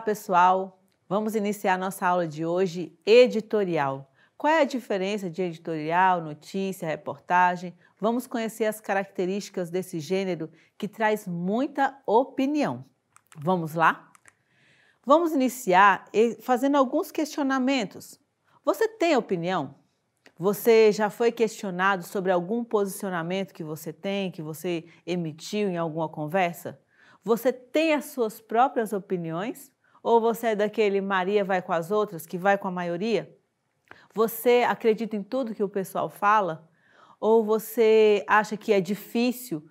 Olá, pessoal! Vamos iniciar nossa aula de hoje editorial. Qual é a diferença de editorial, notícia, reportagem? Vamos conhecer as características desse gênero que traz muita opinião. Vamos lá? Vamos iniciar fazendo alguns questionamentos. Você tem opinião? Você já foi questionado sobre algum posicionamento que você tem, que você emitiu em alguma conversa? Você tem as suas próprias opiniões? Ou você é daquele Maria vai com as outras, que vai com a maioria? Você acredita em tudo que o pessoal fala? Ou você acha que é difícil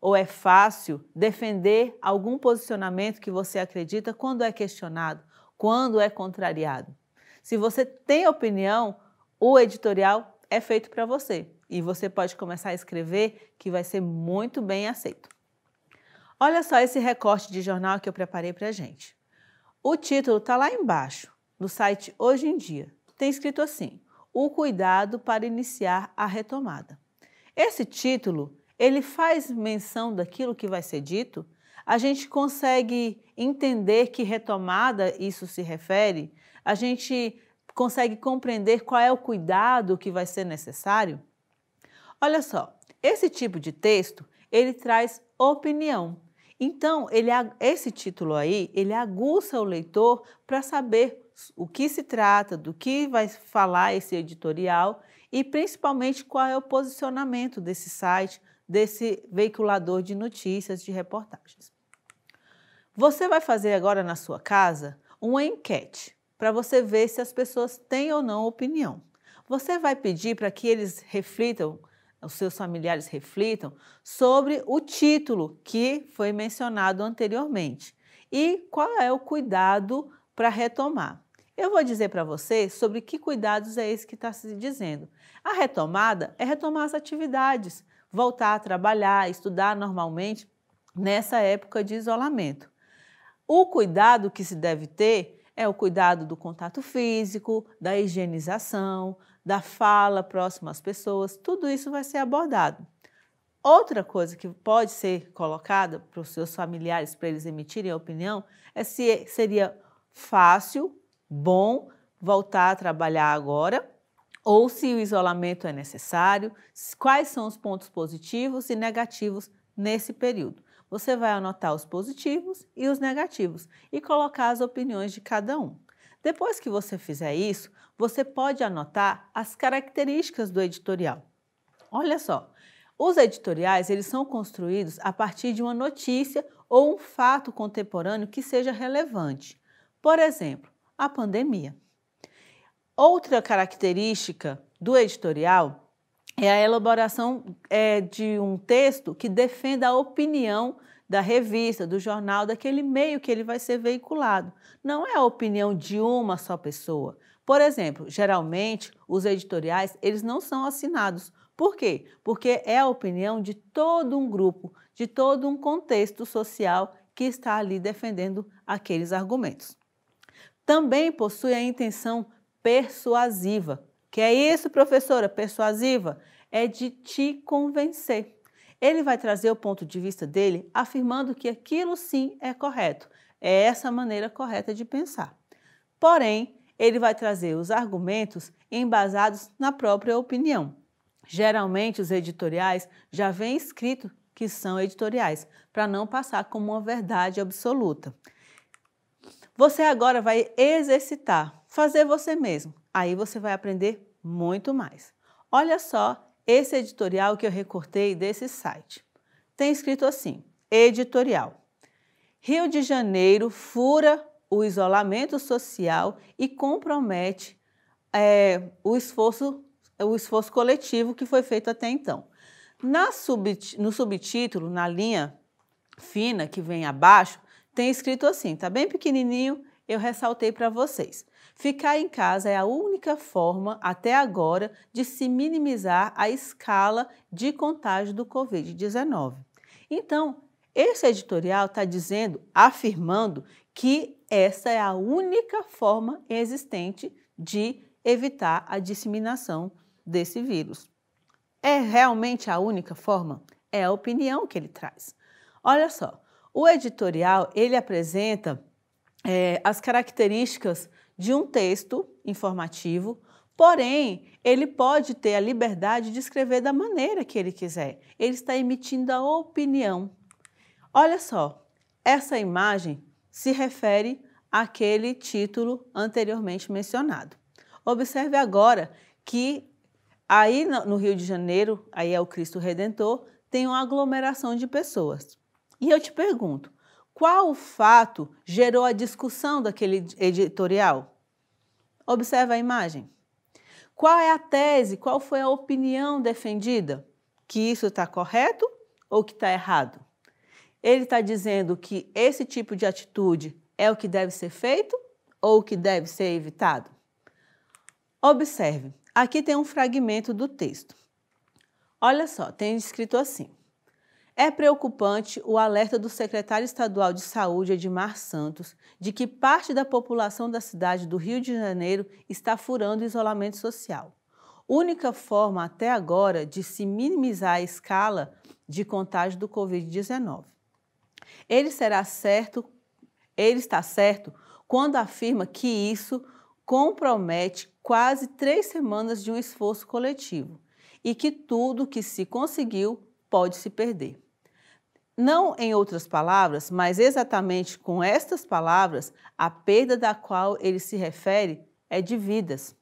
ou é fácil defender algum posicionamento que você acredita quando é questionado, quando é contrariado? Se você tem opinião, o editorial é feito para você e você pode começar a escrever que vai ser muito bem aceito. Olha só esse recorte de jornal que eu preparei para a gente. O título está lá embaixo, no site Hoje em Dia. Tem escrito assim: O cuidado para iniciar a retomada. Esse título, ele faz menção daquilo que vai ser dito? A gente consegue entender que retomada isso se refere? A gente consegue compreender qual é o cuidado que vai ser necessário? Olha só, esse tipo de texto, ele traz opinião. Então, ele, esse título aí, ele aguça o leitor para saber o que se trata, do que vai falar esse editorial e principalmente qual é o posicionamento desse site, desse veiculador de notícias, de reportagens. Você vai fazer agora na sua casa uma enquete para você ver se as pessoas têm ou não opinião. Você vai pedir para que eles reflitam os seus familiares reflitam sobre o título que foi mencionado anteriormente e qual é o cuidado para retomar. Eu vou dizer para vocês sobre que cuidados é esse que está se dizendo. A retomada é retomar as atividades, voltar a trabalhar, estudar normalmente nessa época de isolamento. O cuidado que se deve ter é o cuidado do contato físico, da higienização, da fala próxima às pessoas, tudo isso vai ser abordado. Outra coisa que pode ser colocada para os seus familiares, para eles emitirem a opinião, é se seria fácil, bom voltar a trabalhar agora ou se o isolamento é necessário, quais são os pontos positivos e negativos nesse período. Você vai anotar os positivos e os negativos e colocar as opiniões de cada um. Depois que você fizer isso, você pode anotar as características do editorial. Olha só, os editoriais eles são construídos a partir de uma notícia ou um fato contemporâneo que seja relevante. Por exemplo, a pandemia. Outra característica do editorial é a elaboração é, de um texto que defenda a opinião da revista, do jornal, daquele meio que ele vai ser veiculado. Não é a opinião de uma só pessoa. Por exemplo, geralmente os editoriais, eles não são assinados. Por quê? Porque é a opinião de todo um grupo, de todo um contexto social que está ali defendendo aqueles argumentos. Também possui a intenção persuasiva, que é isso, professora, persuasiva? É de te convencer. Ele vai trazer o ponto de vista dele afirmando que aquilo sim é correto. É essa a maneira correta de pensar. Porém, ele vai trazer os argumentos embasados na própria opinião. Geralmente, os editoriais já vêm escrito que são editoriais, para não passar como uma verdade absoluta. Você agora vai exercitar, fazer você mesmo. Aí você vai aprender muito mais. Olha só esse editorial que eu recortei desse site. Tem escrito assim: editorial. Rio de Janeiro fura o isolamento social e compromete é, o, esforço, o esforço coletivo que foi feito até então. Na sub, no subtítulo, na linha fina que vem abaixo, tem escrito assim, tá bem pequenininho, eu ressaltei para vocês. Ficar em casa é a única forma, até agora, de se minimizar a escala de contágio do Covid-19. Então, esse editorial está dizendo, afirmando, que essa é a única forma existente de evitar a disseminação desse vírus. É realmente a única forma? É a opinião que ele traz. Olha só, o editorial ele apresenta é, as características de um texto informativo, porém, ele pode ter a liberdade de escrever da maneira que ele quiser. Ele está emitindo a opinião. Olha só, essa imagem se refere àquele título anteriormente mencionado. Observe agora que aí no Rio de Janeiro, aí é o Cristo Redentor, tem uma aglomeração de pessoas. E eu te pergunto, qual fato gerou a discussão daquele editorial? Observe a imagem. Qual é a tese, qual foi a opinião defendida? Que isso está correto ou que está errado? Ele está dizendo que esse tipo de atitude é o que deve ser feito ou o que deve ser evitado? Observe, aqui tem um fragmento do texto. Olha só, tem escrito assim: é preocupante o alerta do secretário estadual de Saúde, Edmar Santos, de que parte da população da cidade do Rio de Janeiro está furando o isolamento social. Única forma até agora de se minimizar a escala de contágio do Covid-19. Ele será certo, ele está certo quando afirma que isso compromete quase três semanas de um esforço coletivo e que tudo que se conseguiu pode se perder. Não em outras palavras, mas exatamente com estas palavras, a perda da qual ele se refere é de vidas.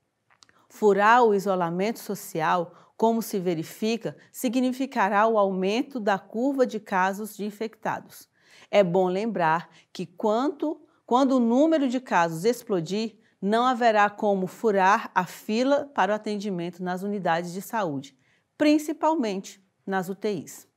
Furar o isolamento social, como se verifica, significará o aumento da curva de casos de infectados. É bom lembrar que quanto, quando o número de casos explodir, não haverá como furar a fila para o atendimento nas unidades de saúde, principalmente nas UTIs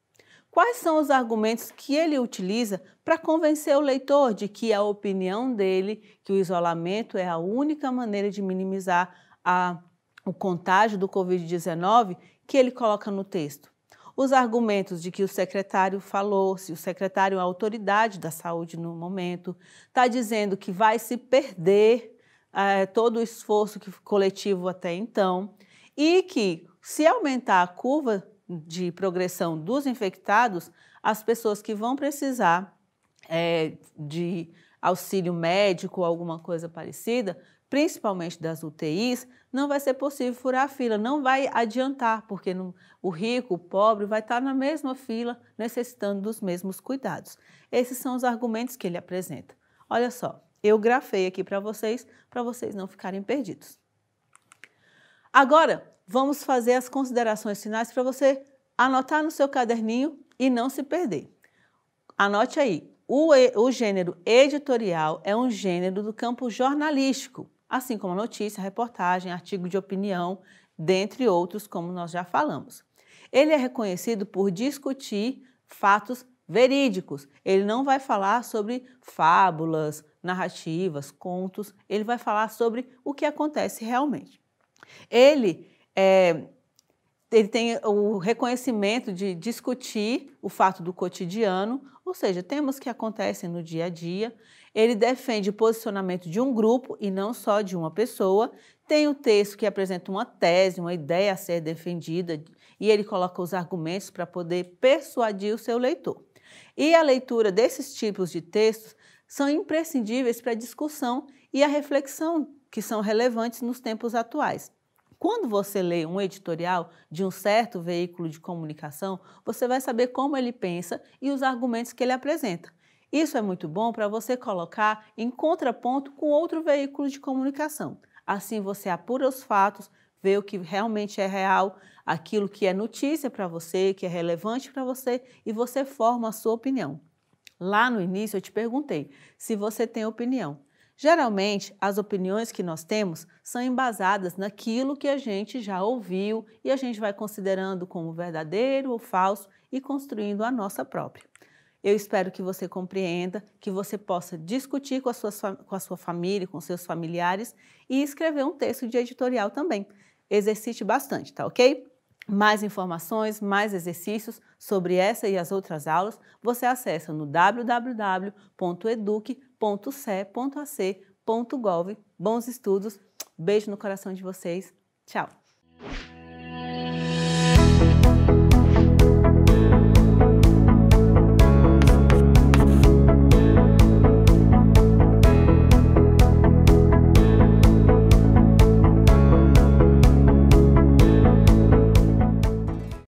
quais são os argumentos que ele utiliza para convencer o leitor de que a opinião dele, que o isolamento é a única maneira de minimizar a, o contágio do Covid-19, que ele coloca no texto. Os argumentos de que o secretário falou, se o secretário é a autoridade da saúde no momento, está dizendo que vai se perder é, todo o esforço coletivo até então e que, se aumentar a curva de progressão dos infectados, as pessoas que vão precisar é, de auxílio médico ou alguma coisa parecida, principalmente das UTIs, não vai ser possível furar a fila, não vai adiantar, porque no, o rico, o pobre vai estar na mesma fila, necessitando dos mesmos cuidados. Esses são os argumentos que ele apresenta. Olha só, eu grafei aqui para vocês, para vocês não ficarem perdidos. Agora, vamos fazer as considerações finais para você anotar no seu caderninho e não se perder. Anote aí, o, o, gênero editorial é um gênero do campo jornalístico, assim como a notícia, reportagem, artigo de opinião, dentre outros, como nós já falamos. Ele é reconhecido por discutir fatos verídicos. Ele não vai falar sobre fábulas, narrativas, contos, ele vai falar sobre o que acontece realmente. Ele é, ele tem o reconhecimento de discutir o fato do cotidiano, ou seja, temas que acontecem no dia a dia. Ele defende o posicionamento de um grupo e não só de uma pessoa. Tem o texto que apresenta uma tese, uma ideia a ser defendida, e ele coloca os argumentos para poder persuadir o seu leitor. E a leitura desses tipos de textos são imprescindíveis para a discussão e a reflexão que são relevantes nos tempos atuais quando você lê um editorial de um certo veículo de comunicação, você vai saber como ele pensa e os argumentos que ele apresenta. Isso é muito bom para você colocar em contraponto com outro veículo de comunicação. Assim você apura os fatos, vê o que realmente é real, aquilo que é notícia para você, que é relevante para você e você forma a sua opinião. Lá no início eu te perguntei se você tem opinião. Geralmente, as opiniões que nós temos são embasadas naquilo que a gente já ouviu e a gente vai considerando como verdadeiro ou falso e construindo a nossa própria. Eu espero que você compreenda, que você possa discutir com a sua, com a sua família, com seus familiares e escrever um texto de editorial também. Exercite bastante, tá ok? Mais informações, mais exercícios sobre essa e as outras aulas você acessa no www.eduque.com www.ce.ac.gov. Bons estudos, beijo no coração de vocês. Tchau!